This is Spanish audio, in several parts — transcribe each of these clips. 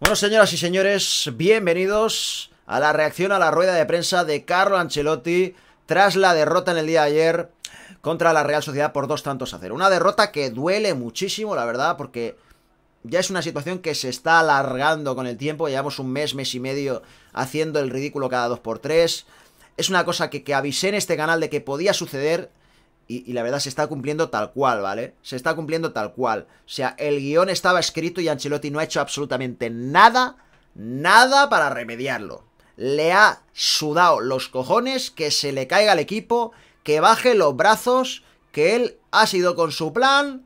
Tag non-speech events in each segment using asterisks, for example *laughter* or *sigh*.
Bueno, señoras y señores, bienvenidos a la reacción a la rueda de prensa de Carlo Ancelotti tras la derrota en el día de ayer contra la Real Sociedad por dos tantos a cero. Una derrota que duele muchísimo, la verdad, porque ya es una situación que se está alargando con el tiempo. Llevamos un mes, mes y medio haciendo el ridículo cada dos por tres. Es una cosa que, que avisé en este canal de que podía suceder y, la verdad se está cumpliendo tal cual, ¿vale? Se está cumpliendo tal cual. O sea, el guión estaba escrito y Ancelotti no ha hecho absolutamente nada, nada para remediarlo. Le ha sudado los cojones que se le caiga al equipo, que baje los brazos, que él ha sido con su plan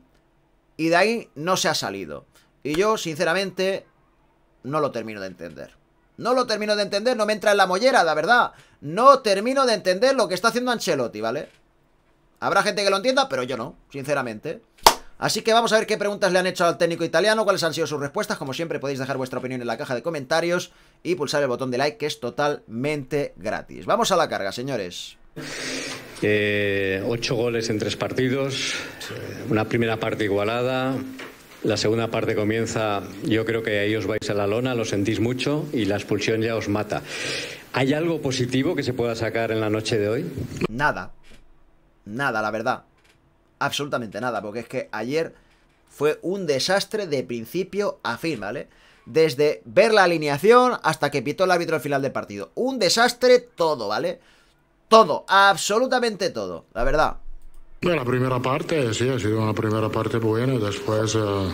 y de ahí no se ha salido. Y yo, sinceramente, no lo termino de entender. No lo termino de entender, no me entra en la mollera, la verdad. No termino de entender lo que está haciendo Ancelotti, ¿vale? Habrá gente que lo entienda, pero yo no, sinceramente. Así que vamos a ver qué preguntas le han hecho al técnico italiano, cuáles han sido sus respuestas. Como siempre podéis dejar vuestra opinión en la caja de comentarios y pulsar el botón de like que es totalmente gratis. Vamos a la carga, señores. Eh, ocho goles en tres partidos, eh, una primera parte igualada, la segunda parte comienza, yo creo que ahí os vais a la lona, lo sentís mucho y la expulsión ya os mata. ¿Hay algo positivo que se pueda sacar en la noche de hoy? Nada nada, la verdad. Absolutamente nada, porque es que ayer fue un desastre de principio a fin, ¿vale? Desde ver la alineación hasta que pitó el árbitro al final del partido. Un desastre todo, ¿vale? Todo, absolutamente todo, la verdad. La primera parte, sí, ha sido una primera parte buena, después... Eh,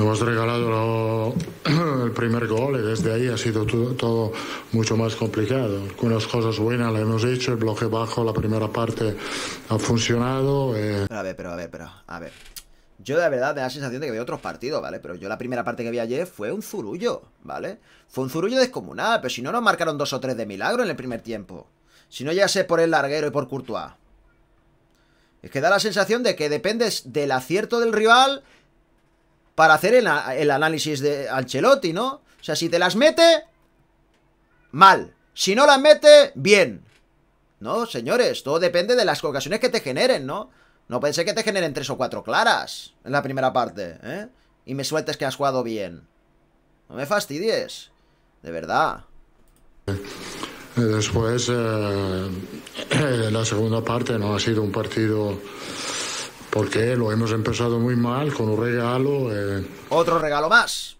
Hemos regalado *clears throat* el primer gol y desde ahí ha sido todo, mucho más complicado. Algunas cosas buenas las hemos hecho, el bloque bajo, la primera parte ha funcionado. Pero eh. a ver, pero a ver, pero a ver. Yo de verdad tengo la sensación de que veo otros partidos, ¿vale? Pero yo la primera parte que vi ayer fue un zurullo, ¿vale? Fue un zurullo descomunal, pero si no nos marcaron dos o tres de milagro en el primer tiempo. Si no ya sé por el larguero y por Courtois. Es que da la sensación de que dependes del acierto del rival para hacer el, análisis de Ancelotti, ¿no? O sea, si te las mete, mal. Si no las mete, bien. No, señores, todo depende de las ocasiones que te generen, ¿no? No ser que te generen tres o cuatro claras en la primera parte, ¿eh? Y me sueltes que has jugado bien. No me fastidies. De verdad. Después, eh, *clears throat* la segunda parte no ha sido un partido porque lo hemos empezado muy mal con un regalo. Eh. Otro regalo más.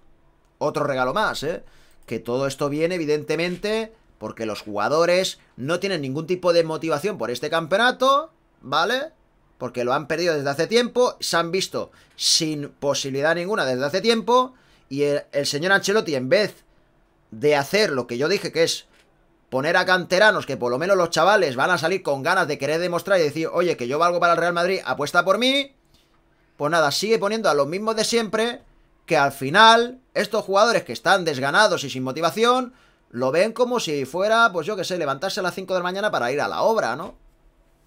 Otro regalo más, ¿eh? Que todo esto viene, evidentemente, porque los jugadores no tienen ningún tipo de motivación por este campeonato, ¿vale? Porque lo han perdido desde hace tiempo, se han visto sin posibilidad ninguna desde hace tiempo, y el, el señor Ancelotti, en vez de hacer lo que yo dije, que es poner a canteranos que por lo menos los chavales van a salir con ganas de querer demostrar y decir, oye, que yo valgo para el Real Madrid, apuesta por mí, pues nada, sigue poniendo a los mismos de siempre, que al final estos jugadores que están desganados y sin motivación, lo ven como si fuera, pues yo qué sé, levantarse a las 5 de la mañana para ir a la obra, ¿no?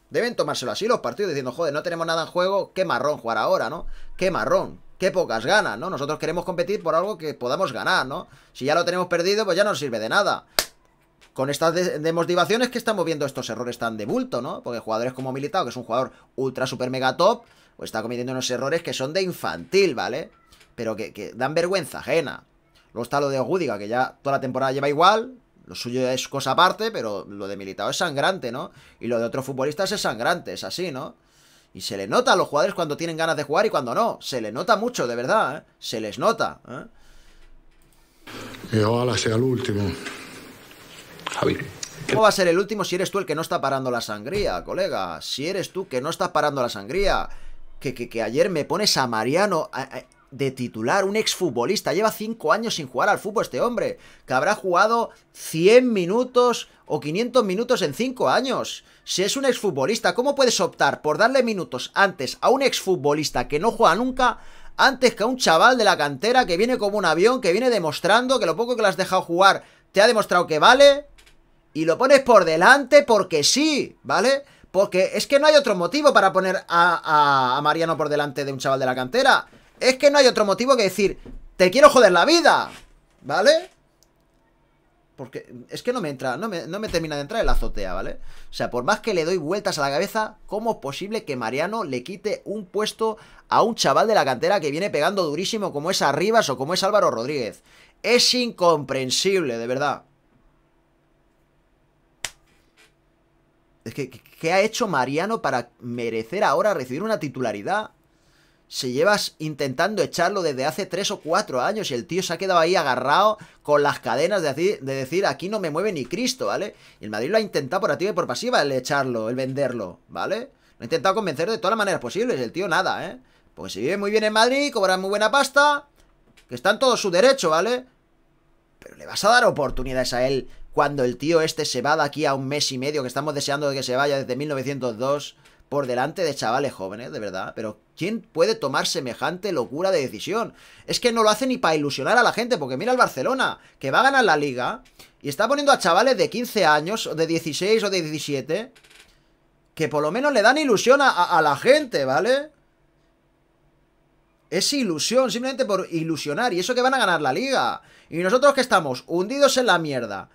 Deben tomárselo así los partidos diciendo, joder, no tenemos nada en juego, qué marrón jugar ahora, ¿no? Qué marrón, qué pocas ganas, ¿no? Nosotros queremos competir por algo que podamos ganar, ¿no? Si ya lo tenemos perdido, pues ya no nos sirve de nada con estas demotivaciones que están moviendo estos errores tan de bulto, ¿no? Porque jugadores como Militao, que es un jugador ultra super mega top, pues está cometiendo unos errores que son de infantil, ¿vale? Pero que, dan vergüenza ajena. Luego está lo de Ogúdiga, que ya toda la temporada lleva igual. Lo suyo es cosa aparte, pero lo de Militao es sangrante, ¿no? Y lo de otros futbolistas es sangrante, es así, ¿no? Y se le nota a los jugadores cuando tienen ganas de jugar y cuando no. Se le nota mucho, de verdad, ¿eh? Se les nota, ¿eh? Y eh, ojalá sea el último. ¿Cómo va a ser el último si eres tú el que no está parando la sangría, colega? Si eres tú que no estás parando la sangría. Que, que, ayer me pones a Mariano de titular, un exfutbolista. Lleva 5 años sin jugar al fútbol este hombre. Que habrá jugado 100 minutos o 500 minutos en 5 años. Si es un exfutbolista, ¿cómo puedes optar por darle minutos antes a un exfutbolista que no juega nunca? Antes que a un chaval de la cantera que viene como un avión, que viene demostrando que lo poco que le has dejado jugar te ha demostrado que vale y lo pones por delante porque sí, ¿vale? Porque es que no hay otro motivo para poner a, Mariano por delante de un chaval de la cantera. Es que no hay otro motivo que decir, te quiero joder la vida, ¿vale? Porque es que no me entra, no me, no me termina de entrar en la azotea, ¿vale? O sea, por más que le doy vueltas a la cabeza, ¿cómo es posible que Mariano le quite un puesto a un chaval de la cantera que viene pegando durísimo como es Arribas o como es Álvaro Rodríguez? Es incomprensible, de verdad. Es que, ¿qué ha hecho Mariano para merecer ahora recibir una titularidad? Se llevas intentando echarlo desde hace tres o cuatro años y el tío se ha quedado ahí agarrado con las cadenas de decir, de decir aquí no me mueve ni Cristo, ¿vale? Y el Madrid lo ha intentado por activa y por pasiva el echarlo, el venderlo, ¿vale? Lo ha intentado convencer de todas las maneras posibles, el tío nada, ¿eh? Pues se vive muy bien en Madrid, cobra muy buena pasta, que está en todo su derecho, ¿vale? Pero le vas a dar oportunidades a él cuando el tío este se va de aquí a un mes y medio, que estamos deseando de que se vaya desde 1902, por delante de chavales jóvenes, de verdad. Pero ¿quién puede tomar semejante locura de decisión? Es que no lo hace ni para ilusionar a la gente, porque mira el Barcelona, que va a ganar la liga, y está poniendo a chavales de 15 años, o de 16 o de 17, que por lo menos le dan ilusión a la gente, ¿vale? Es ilusión, simplemente por ilusionar. Y eso que van a ganar la liga. Y nosotros que estamos hundidos en la mierda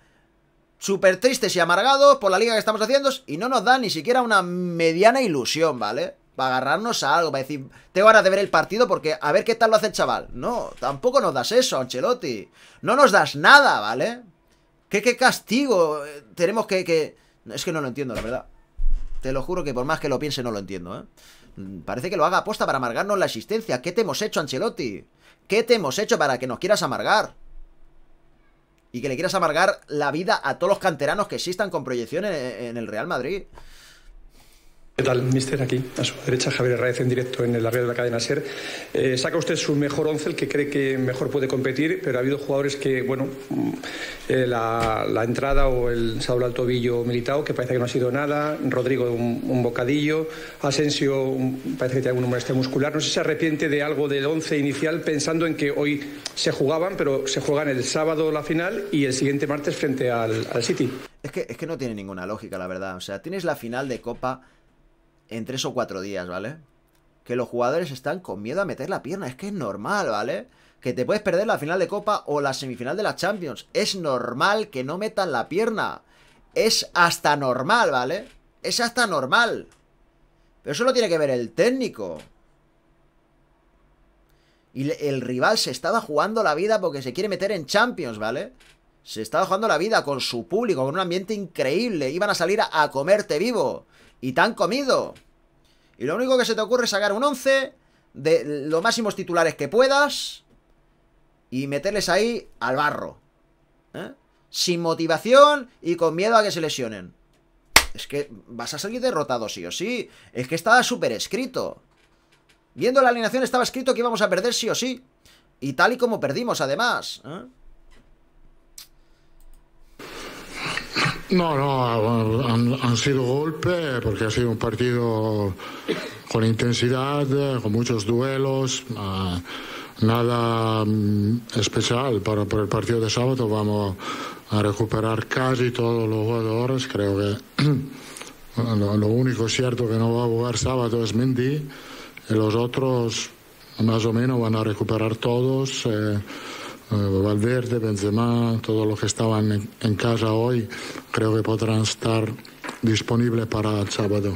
súper tristes y amargados por la liga que estamos haciendo y no nos da ni siquiera una mediana ilusión, ¿vale? Para agarrarnos a algo, para decir, tengo ganas de ver el partido porque a ver qué tal lo hace el chaval. No, tampoco nos das eso, Ancelotti. No nos das nada, ¿vale? ¿Qué, qué castigo tenemos que, que... Es que no lo entiendo, la verdad. Te lo juro que por más que lo piense no lo entiendo, ¿eh? Parece que lo haga aposta para amargarnos la existencia. ¿Qué te hemos hecho, Ancelotti? ¿Qué te hemos hecho para que nos quieras amargar? y que le quieras amargar la vida a todos los canteranos que existan con proyección en, el Real Madrid. ¿Qué tal, mister? Aquí, a su derecha, Javier Herráez en directo en el red de la cadena SER. Eh, saca usted su mejor once, el que cree que mejor puede competir, pero ha habido jugadores que, bueno, mm, eh, la, entrada o el Saúl al tobillo militado, que parece que no ha sido nada, Rodrigo un, bocadillo, Asensio parece que tiene humor este muscular. No sé si se arrepiente de algo del once inicial pensando en que hoy se jugaban, pero se juegan el sábado la final y el siguiente martes frente al, City. Es es que no tiene ninguna lógica, la verdad. O sea, tienes la final de Copa en tres o cuatro días, ¿vale? Que los jugadores están con miedo a meter la pierna. Es que es normal, ¿vale? Que te puedes perder la final de Copa o la semifinal de la Champions. Es normal que no metan la pierna. Es hasta normal, ¿vale? Es hasta normal. Pero eso lo tiene que ver el técnico. Y el rival se estaba jugando la vida porque se quiere meter en Champions, ¿vale? Se estaba jugando la vida con su público, con un ambiente increíble. Iban a salir a, a comerte vivo. Y te han comido. Y lo único que se te ocurre es sacar un 11 de los máximos titulares que puedas y meterles ahí al barro. ¿eh? Sin motivación y con miedo a que se lesionen. Es que vas a salir derrotado sí o sí. Es que estaba súper escrito. Viendo la alineación estaba escrito que íbamos a perder sí o sí. Y tal y como perdimos además. ¿eh? No, no, han, sido golpes porque ha sido un partido con intensidad, con muchos duelos, ah, nada mm, especial para, el partido de sábado. Vamos a recuperar casi todos los jugadores. Creo que *clears throat* lo, único cierto que no va a jugar sábado es Mendy y los otros más o menos van a recuperar todos. Eh, eh, Valverde, Benzema, todos los que estaban en, casa hoy, creo que podrán estar disponibles para el sábado.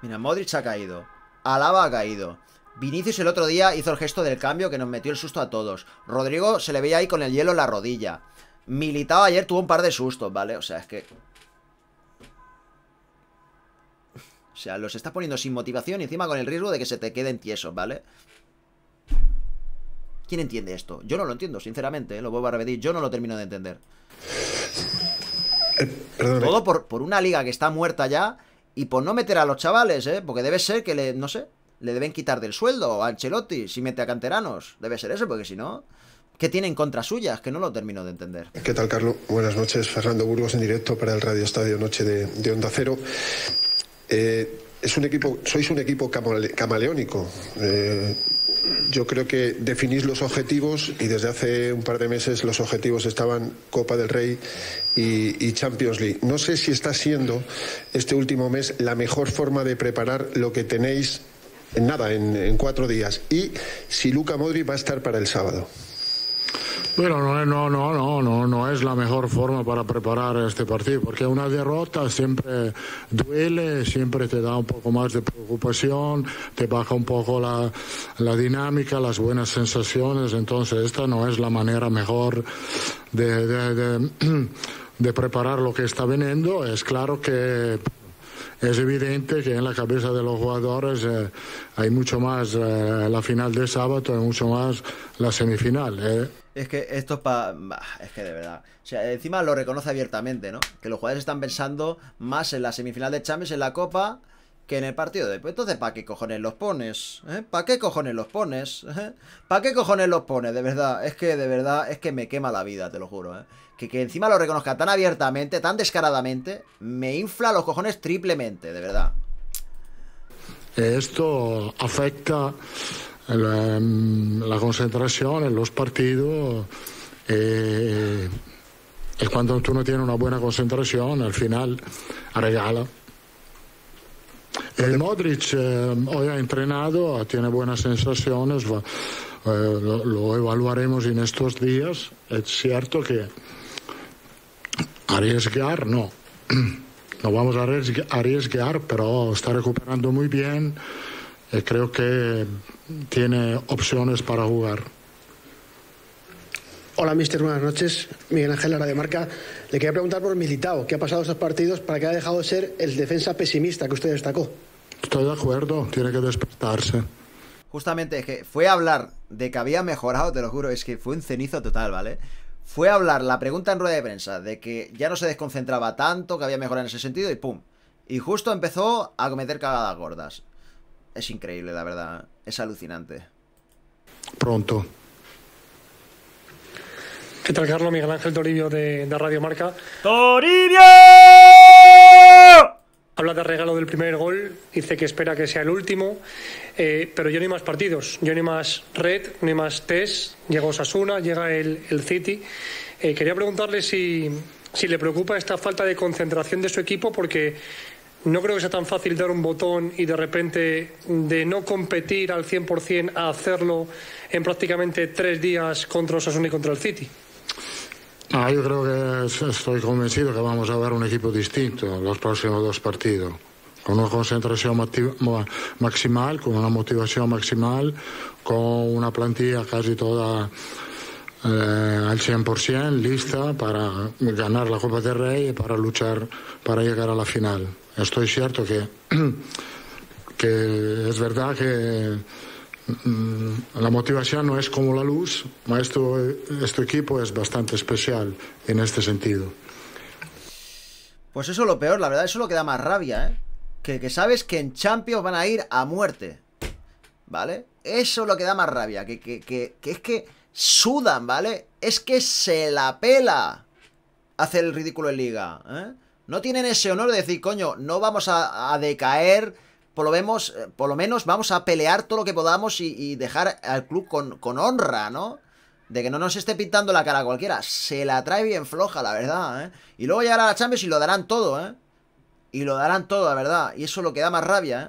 Mira, Modric ha caído, Alaba ha caído, Vinicius el otro día hizo el gesto del cambio que nos metió el susto a todos. Rodrigo se le veía ahí con el hielo en la rodilla. Militado ayer tuvo un par de sustos, ¿vale? O sea, es que... O sea, los está poniendo sin motivación y encima con el riesgo de que se te queden tiesos, ¿vale? ¿Quién entiende esto? Yo no lo entiendo, sinceramente, ¿eh? lo vuelvo a repetir, yo no lo termino de entender. Eh, Todo por, una liga que está muerta ya y por no meter a los chavales, ¿eh? Porque debe ser que le, no sé, le deben quitar del sueldo a Ancelotti si mete a canteranos. Debe ser eso, porque si no... ¿Qué tienen contra suyas? Que no lo termino de entender. ¿Qué tal, Carlos? Buenas noches. Fernando Burgos en directo para el Radio Estadio Noche de, Onda Cero. Eh, es un equipo, sois un equipo camaleónico. Eh, yo creo que definís los objetivos y desde hace un par de meses los objetivos estaban Copa del Rey y, Champions League. No sé si está siendo este último mes la mejor forma de preparar lo que tenéis en nada, en, en cuatro días, y si Luca Modri va a estar para el sábado. Bueno, no, no, no, no, no, no es la mejor forma para preparar este partido, porque una derrota siempre duele, siempre te da un poco más de preocupación, te baja un poco la, la dinámica, las buenas sensaciones, entonces esta no es la manera mejor de, *clears throat* preparar lo que está veniendo, Es claro que es evidente que en la cabeza de los jugadores eh, hay mucho más eh, la final de sábado y mucho más la semifinal. Eh. Es que esto es para... Es que de verdad. O sea, encima lo reconoce abiertamente, ¿no? Que los jugadores están pensando más en la semifinal de Champions, en la Copa, que en el partido de... entonces, ¿para qué cojones los pones? ¿Eh? ¿Para qué cojones los pones? ¿Eh? ¿Para qué cojones los pones? De verdad, es que de verdad, es que me quema la vida, te lo juro, ¿eh? Que, que encima lo reconozca tan abiertamente, tan descaradamente, me infla los cojones triplemente, de verdad. Esto afecta la, la concentración en los partidos. y eh, eh, cuando uno tiene una buena concentración, al final regala. El Modric eh, hoy ha entrenado, tiene buenas sensaciones, lo, lo, evaluaremos en estos días. Es cierto que arriesgar, no. *clears throat* No vamos a arriesgar, pero está recuperando muy bien. Eh, creo que tiene opciones para jugar. Hola, mister. Buenas noches. Miguel Ángel Lara de Marca. Le quería preguntar por Militao. ¿Qué ha pasado en esos partidos para que ha dejado de ser el defensa pesimista que usted destacó? Estoy de acuerdo. Tiene que despertarse. Justamente, que fue a hablar de que había mejorado, te lo juro, es que fue un cenizo total, ¿vale? Fue a hablar la pregunta en rueda de prensa de que ya no se desconcentraba tanto, que había mejorado en ese sentido y ¡pum! Y justo empezó a cometer cagadas gordas es increíble, la verdad. Es alucinante. Pronto. ¿Qué tal, Carlos? Miguel Ángel Toribio de, Radio Marca. ¡Toribio! Habla de regalo del primer gol, dice que espera que sea el último, eh, pero yo no más partidos, yo no más red, no hay más test, llega Osasuna, llega el, City. Eh, quería preguntarle si, si le preocupa esta falta de concentración de su equipo porque no creo que sea tan fácil dar un botón y de repente de no competir al 100% a hacerlo en prácticamente tres días contra Osasuna y contra el City. Ah, yo creo que estoy convencido que vamos a ver un equipo distinto los próximos dos partidos, con una concentración maximal, con una motivación maximal, con una plantilla casi toda eh, al 100% lista para ganar la Copa del Rey y para luchar para llegar a la final estoy cierto *clears throat* que, es verdad que mm, la motivación no es como la luz, maestro, este equipo es bastante especial en este sentido. Pues eso es lo peor, la verdad, eso es lo que da más rabia, ¿eh? Que, sabes que en Champions van a ir a muerte, ¿vale? Eso es lo que da más rabia, que, que, que, es que sudan, ¿vale? Es que se la pela hacer el ridículo en liga, ¿eh? no tienen ese honor de decir, coño, no vamos a, decaer, por lo, vemos, eh, por lo menos vamos a pelear todo lo que podamos y, dejar al club con, honra, ¿no? De que no nos esté pintando la cara cualquiera. Se la trae bien floja, la verdad, ¿eh? Y luego llegará la Champions y lo darán todo, ¿eh? Y lo darán todo, la verdad. Y eso es lo que da más rabia, ¿eh?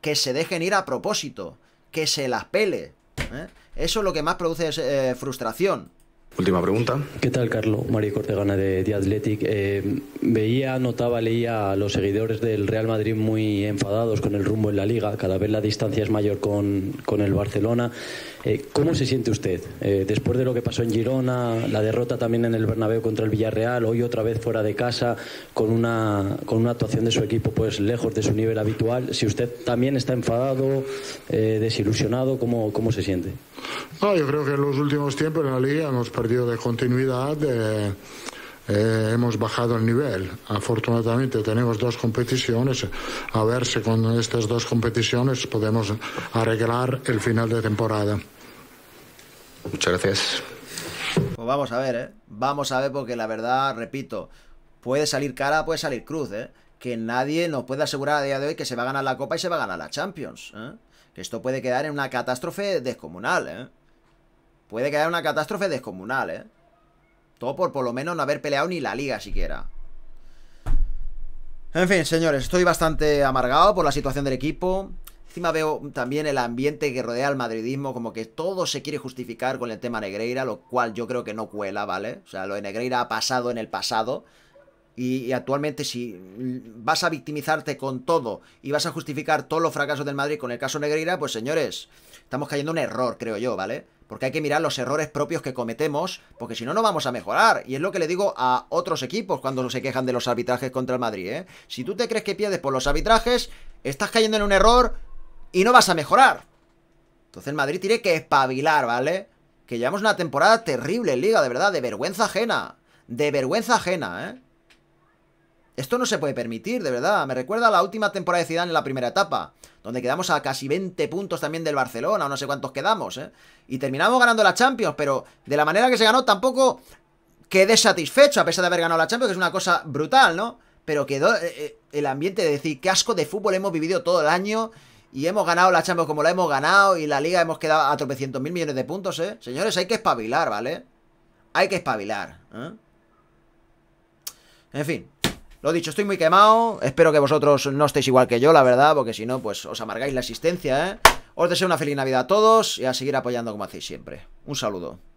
Que se dejen ir a propósito. Que se las pele. ¿eh? Eso es lo que más produce eh, frustración. Última pregunta. ¿Qué tal, Carlos? María Cortegana de The Athletic. Eh, veía, notaba, leía a los seguidores del Real Madrid muy enfadados con el rumbo en la liga. Cada vez la distancia es mayor con, con el Barcelona. Eh, ¿Cómo se siente usted eh, después de lo que pasó en Girona, la derrota también en el Bernabéu contra el Villarreal, hoy otra vez fuera de casa con una con una actuación de su equipo pues lejos de su nivel habitual? Si usted también está enfadado, eh, desilusionado, ¿cómo, ¿cómo se siente? yo creo que en los últimos tiempos en la liga hemos perdido de continuidad. Eh, hemos bajado el nivel. Afortunadamente tenemos dos competiciones. A ver si con estas dos competiciones podemos arreglar el final de temporada. Muchas gracias. Pues vamos a ver, ¿eh? Vamos a ver porque la verdad, repito, puede salir cara, puede salir cruz, ¿eh? Que nadie nos puede asegurar a día de hoy que se va a ganar la Copa y se va a ganar la Champions, ¿eh? Que esto puede quedar en una catástrofe descomunal, ¿eh? Puede quedar en una catástrofe descomunal, ¿eh? por por lo menos no haber peleado ni la liga siquiera. En fin, señores, estoy bastante amargado por la situación del equipo. Encima veo también el ambiente que rodea al madridismo, como que todo se quiere justificar con el tema Negreira, lo cual yo creo que no cuela, ¿vale? O sea, lo de Negreira ha pasado en el pasado. Y, actualmente si vas a victimizarte con todo y vas a justificar todos los fracasos del Madrid con el caso Negreira, pues señores, estamos cayendo en un error, creo yo, ¿vale? porque hay que mirar los errores propios que cometemos, porque si no, no vamos a mejorar. Y es lo que le digo a otros equipos cuando se quejan de los arbitrajes contra el Madrid, ¿eh? Si tú te crees que pierdes por los arbitrajes, estás cayendo en un error y no vas a mejorar. Entonces el Madrid tiene que espabilar, ¿vale? Que llevamos una temporada terrible en Liga, de verdad, de vergüenza ajena. De vergüenza ajena, ¿eh? Esto no se puede permitir, de verdad. Me recuerda a la última temporada de Zidane en la primera etapa, donde quedamos a casi 20 puntos también del Barcelona, o no sé cuántos quedamos, ¿eh? Y terminamos ganando la Champions, pero de la manera que se ganó tampoco quedé satisfecho, a pesar de haber ganado la Champions, que es una cosa brutal, ¿no? Pero quedó eh, eh, el ambiente de decir, qué asco de fútbol hemos vivido todo el año y hemos ganado la Champions como la hemos ganado y la Liga hemos quedado a tropecientos mil millones de puntos, ¿eh? Señores, hay que espabilar, ¿vale? Hay que espabilar, ¿eh? En fin, lo dicho, estoy muy quemado. Espero que vosotros no estéis igual que yo, la verdad, porque si no, pues os amargáis la existencia, ¿eh? Os deseo una feliz Navidad a todos y a seguir apoyando como hacéis siempre. Un saludo.